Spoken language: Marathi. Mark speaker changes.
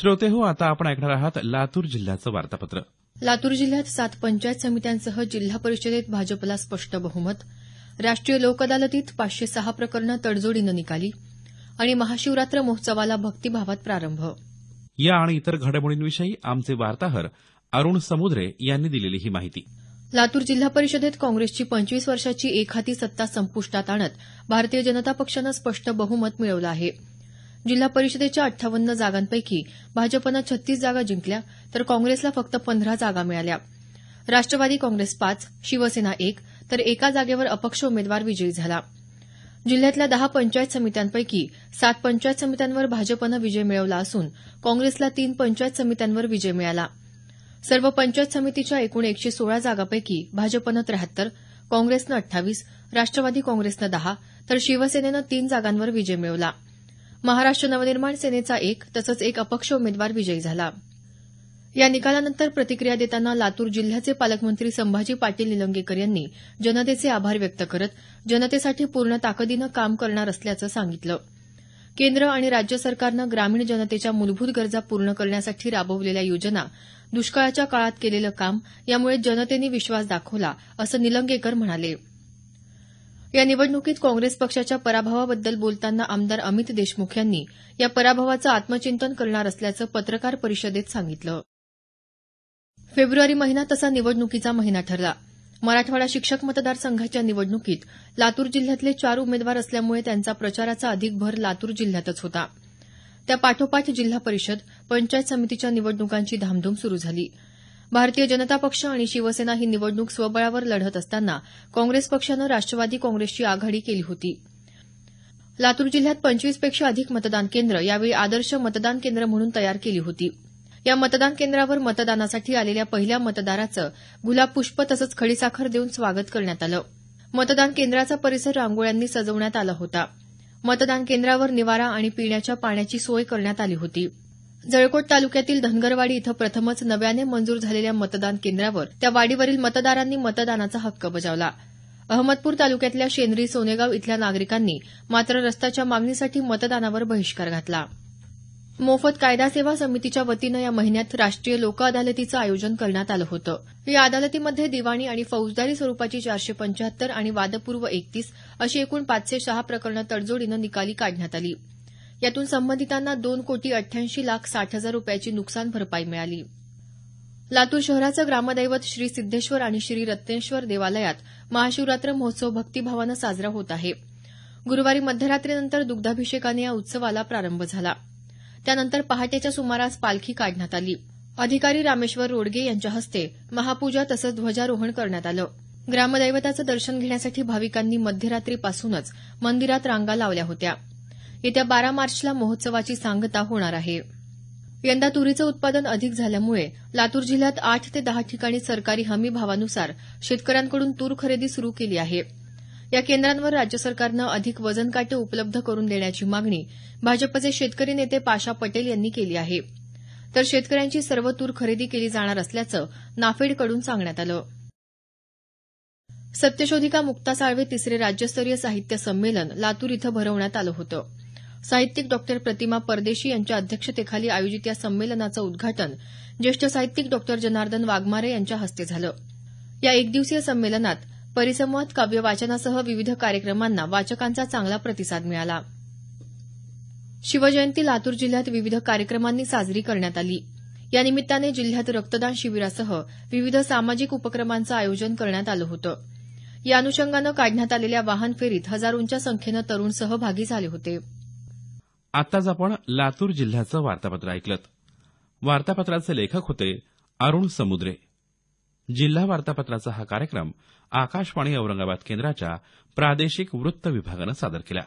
Speaker 1: श्रोते हो आता आपण ऐकणार आहात लातूर जिल्ह्याचं वार्तापत्र
Speaker 2: लातूर जिल्ह्यात सात पंचायत समित्यांसह जिल्हा परिषदेत भाजपला स्पष्ट बहुमत राष्ट्रीय लोक अदालतीत पाचशे सहा प्रकरणं तडजोडीनं निकाली आणि महाशिवरात्र महोत्सवाला भक्तिभावात प्रारंभ
Speaker 1: या आणि इतर घडामोडींविषयी आमचे वार्ताहर अरुण समुद्रे यांनी दिलेली ही माहिती
Speaker 2: लातूर जिल्हा परिषदेत काँग्रेसची पंचवीस वर्षाची एकहाती सत्ता संपुष्टात आणत भारतीय जनता पक्षानं स्पष्ट बहुमत मिळवलं आहा जिल्हा परिषदेच्या अठ्ठावन्न जागांपैकी भाजपनं छत्तीस जागा जिंकल्या तर काँग्रेसला फक्त पंधरा जागा मिळाल्या राष्ट्रवादी काँग्रेस पाच शिवसेना एक तर एका जागेवर अपक्ष उमेदवार विजयी झाला जिल्ह्यातल्या दहा पंचायत समित्यांपैकी सात पंचायत समित्यांवर भाजपनं विजय मिळवला असून काँग्रेसला तीन पंचायत समित्यांवर विजय मिळाला सर्व पंचायत समितीच्या एकूण एकशे सोळा जागांपैकी भाजपनं त्र्याहत्तर काँग्रेसनं अठ्ठावीस राष्ट्रवादी काँग्रेसनं दहा तर शिवसेनेनं तीन जागांवर विजय मिळवला महाराष्ट्र नवनिर्माण सेनेचा एक तसंच एक अपक्ष उमेदवार विजयी झाला या निकालानंतर प्रतिक्रिया देताना लातूर जिल्ह्याचे पालकमंत्री संभाजी पाटील निलंगेकर यांनी जनतेचे आभार व्यक्त करत जनतेसाठी पूर्ण ताकदीनं काम करणार असल्याचं सांगितलं केंद्र आणि राज्य सरकारनं ग्रामीण जनतेच्या मूलभूत गरजा पूर्ण करण्यासाठी राबवलेल्या योजना दुष्काळाच्या काळात केलेलं काम यामुळे जनतेने विश्वास दाखवला असं निलंगेकर म्हणाले या निवडणुकीत काँग्रेस पक्षाच्या पराभवाबद्दल बोलताना आमदार अमित देशमुख यांनी या पराभवाचं आत्मचिंतन करणार असल्याचं पत्रकार परिषदेत सांगितलं फेब्रुवारी महिना तसा निवडणुकीचा महिना ठरला मराठवाडा शिक्षक मतदारसंघाच्या निवडणुकीत लातूर जिल्ह्यातले चार उमेदवार असल्यामुळे त्यांचा प्रचाराचा अधिक भर लातूर जिल्ह्यातच होता त्या पाठोपाठ जिल्हा परिषद पंचायत समितीच्या निवडणुकांची धामधूम सुरू झाली भारतीय जनता पक्ष आणि शिवसेना ही निवडणूक स्वबळावर लढत असताना काँग्रेस पक्षानं राष्ट्रवादी काँग्रेसची आघाडी केली होती लातूर जिल्ह्यात पंचवीसपेक्षा अधिक मतदान केंद्र यावेळी आदर्श मतदान केंद्र म्हणून तयार केली होती या मतदान केंद्रावर मतदानासाठी आलेल्या पहिल्या मतदाराचं गुलाब पुष्प तसंच खडीसाखर देऊन स्वागत करण्यात आलं मतदान केंद्राचा परिसर रांगोळ्यांनी सजवण्यात आला होता मतदान केंद्रावर निवारा आणि पिण्याच्या पाण्याची सोय करण्यात आली होती जळकोट तालुक्यातील धनगरवाडी इथं प्रथमच नव्याने मंजूर झालेल्या मतदान केंद्रावर त्या वाडीवरील मतदारांनी मतदानाचा हक्क बजावला अहमदपूर तालुक्यातल्या शेंद्री सोनेगाव इथल्या नागरिकांनी मात्र रस्त्याच्या मागणीसाठी मतदानावर बहिष्कार घातला मोफत कायदा सेवा समितीच्या वतीनं या महिन्यात राष्ट्रीय लोक अदालतीचं आयोजन करण्यात आलं होतं या अदालतीमध्ये दिवाणी आणि फौजदारी स्वरुपाची चारशे पंचाहत्तर आणि वादपूर्व एकतीस अशी एकूण पाचशे सहा प्रकरणं तडजोडीनं निकाली काढण्यात आली यातून संबंधितांना दोन कोटी अठ्ठ्याऐंशी लाख साठ हजार रुपयांची नुकसान भरपाई मिळाली लातूर शहराचं ग्रामदैवत श्री सिद्धेश्वर आणि श्री रत्नेश्वर देवालयात महाशिवरात्र महोत्सव भक्तिभावानं साजरा होत आहे गुरुवारी मध्यरात्रीनंतर दुग्धाभिषेकाने या उत्सवाला प्रारंभ झाला त्यानंतर पहाटेच्या सुमारास पालखी काढण्यात आली अधिकारी रामेश्वर रोडगे यांच्या हस्ते महापूजा तसंच ध्वजारोहण करण्यात आलं ग्रामदैवताचं दर्शन घेण्यासाठी भाविकांनी मध्यरात्रीपासूनच मंदिरात रांगा लावल्या होत्या येत्या बारा मार्चला महोत्सवाची सांगता होणार आहे यंदा तुरीचं उत्पादन अधिक झाल्यामुळे लातूर जिल्ह्यात आठ ते दहा ठिकाणी सरकारी हमी भावानुसार शेतकऱ्यांकडून तूर खरेदी सुरू केली आहे या केंद्रांवर राज्य सरकारनं अधिक वजन काटे उपलब्ध करून देण्याची मागणी भाजपचे शेतकरी नेते पाशा पटेल यांनी केली आहे तर शेतकऱ्यांची सर्व तूर खरेदी केली जाणार असल्याचं नाफेडकडून सांगण्यात आलं सत्यशोधिका मुक्ता साळवे तिसरे राज्यस्तरीय साहित्य संमेलन लातूर इथं भरवण्यात आलं होतं साहित्यिक डॉक्टर प्रतिमा परदेशी यांच्या अध्यक्षतेखाली आयोजित या संमेलनाचं उद्घाटन ज्येष्ठ साहित्यिक डॉक्टर जनार्दन वाघमारे यांच्या हस्ते झालं या एकदिवसीय संमेलनात परिसंवाद काव्य वाचनासह विविध कार्यक्रमांना वाचकांचा चांगला प्रतिसाद मिळाला शिवजयंती लातूर जिल्ह्यात विविध कार्यक्रमांनी साजरी करण्यात आली या निमित्ताने जिल्ह्यात रक्तदान शिबिरासह विविध सामाजिक उपक्रमांचं आयोजन करण्यात आलं होतं या अनुषंगानं काढण्यात आलेल्या वाहन फेरीत हजारोंच्या संख्येनं तरुण सहभागी झाले होते
Speaker 1: आताच आपण लातूर जिल्ह्याचं वार्तापत्र ऐकलं वार्तापत्राचे लेखक होते अरुण समुद्रे जिल्हा वार्तापत्राचा हा कार्यक्रम आकाशवाणी औरंगाबाद केंद्राच्या प्रादेशिक वृत्त विभागानं सादर केला